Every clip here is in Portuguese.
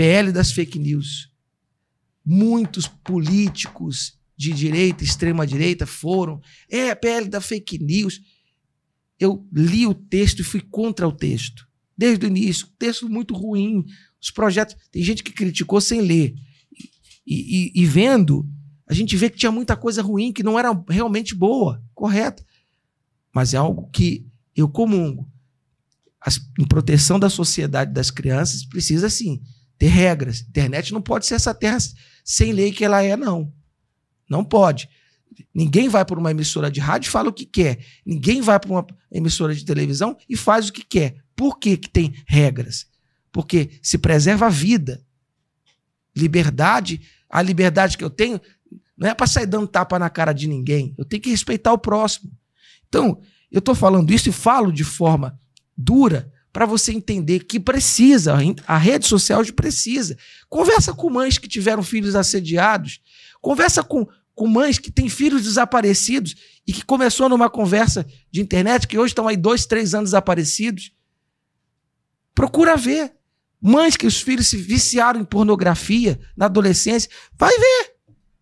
PL das fake news. Muitos políticos de direita, extrema direita, foram. É, PL da fake news. Eu li o texto e fui contra o texto. Desde o início. Texto muito ruim. Os projetos. Tem gente que criticou sem ler. E, e, e vendo, a gente vê que tinha muita coisa ruim, que não era realmente boa, correta. Mas é algo que eu comungo. As, em proteção da sociedade das crianças, precisa, sim, ter regras. Internet não pode ser essa terra sem lei que ela é, não. Não pode. Ninguém vai para uma emissora de rádio e fala o que quer. Ninguém vai para uma emissora de televisão e faz o que quer. Por que, que tem regras? Porque se preserva a vida. Liberdade, a liberdade que eu tenho, não é para sair dando tapa na cara de ninguém. Eu tenho que respeitar o próximo. Então, eu estou falando isso e falo de forma dura, para você entender que precisa, a rede social de precisa. Conversa com mães que tiveram filhos assediados, conversa com, com mães que têm filhos desaparecidos e que começou numa conversa de internet, que hoje estão aí dois, três anos desaparecidos. Procura ver. Mães que os filhos se viciaram em pornografia na adolescência, vai ver.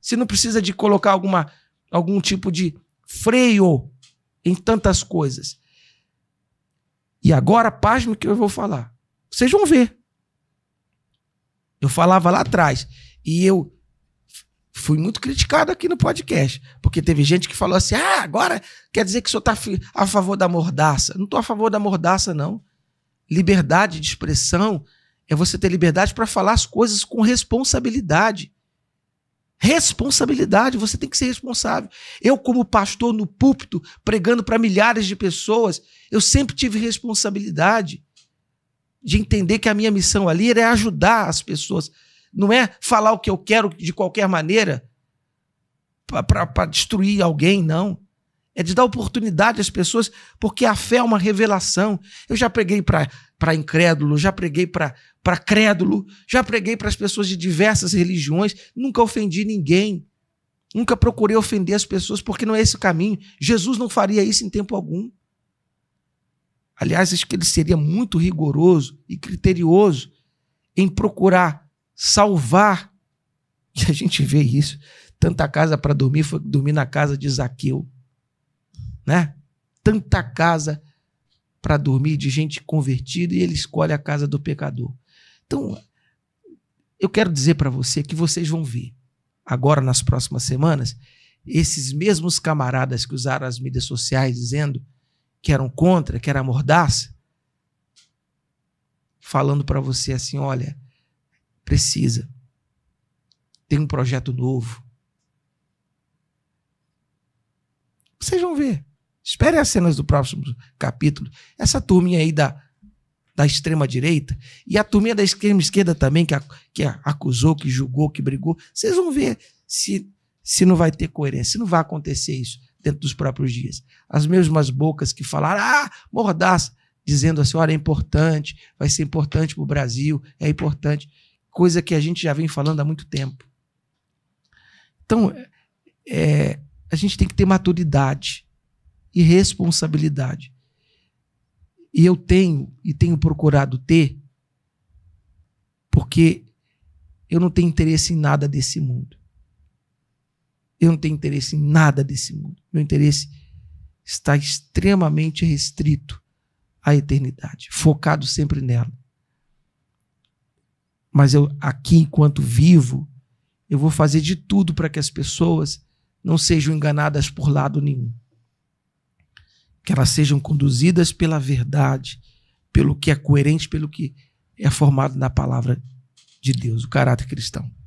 Se não precisa de colocar alguma, algum tipo de freio em tantas coisas. E agora, pasmo que eu vou falar. Vocês vão ver. Eu falava lá atrás. E eu fui muito criticado aqui no podcast, porque teve gente que falou assim: ah, agora quer dizer que o senhor está a favor da mordaça. Não estou a favor da mordaça, não. Liberdade de expressão é você ter liberdade para falar as coisas com responsabilidade. Responsabilidade, você tem que ser responsável. Eu, como pastor no púlpito, pregando para milhares de pessoas, eu sempre tive responsabilidade de entender que a minha missão ali era ajudar as pessoas. Não é falar o que eu quero de qualquer maneira para destruir alguém, não. É de dar oportunidade às pessoas, porque a fé é uma revelação. Eu já preguei para incrédulo, já preguei para para crédulo, já preguei para as pessoas de diversas religiões, nunca ofendi ninguém. Nunca procurei ofender as pessoas porque não é esse o caminho. Jesus não faria isso em tempo algum. Aliás, acho que ele seria muito rigoroso e criterioso em procurar salvar. E a gente vê isso. Tanta casa para dormir foi dormir na casa de Zaqueu. Né? Tanta casa para dormir de gente convertida e ele escolhe a casa do pecador. Então, eu quero dizer para você que vocês vão ver, agora nas próximas semanas, esses mesmos camaradas que usaram as mídias sociais dizendo que eram contra, que era mordaça, falando para você assim: olha, precisa, tem um projeto novo. Vocês vão ver. Espere as cenas do próximo capítulo. Essa turminha aí da, da extrema-direita e a turminha da extrema-esquerda também, que, que acusou, que julgou, que brigou. Vocês vão ver se, se não vai ter coerência, se não vai acontecer isso dentro dos próprios dias. As mesmas bocas que falaram, ah, mordaça, dizendo assim, olha, é importante, vai ser importante para o Brasil, é importante. Coisa que a gente já vem falando há muito tempo. Então, é, a gente tem que ter maturidade e responsabilidade e eu tenho e tenho procurado ter, porque eu não tenho interesse em nada desse mundo. Eu não tenho interesse em nada desse mundo. Meu interesse está extremamente restrito à eternidade, focado sempre nela. Mas eu aqui enquanto vivo, eu vou fazer de tudo para que as pessoas não sejam enganadas por lado nenhum que elas sejam conduzidas pela verdade, pelo que é coerente, pelo que é formado na palavra de Deus, o caráter cristão.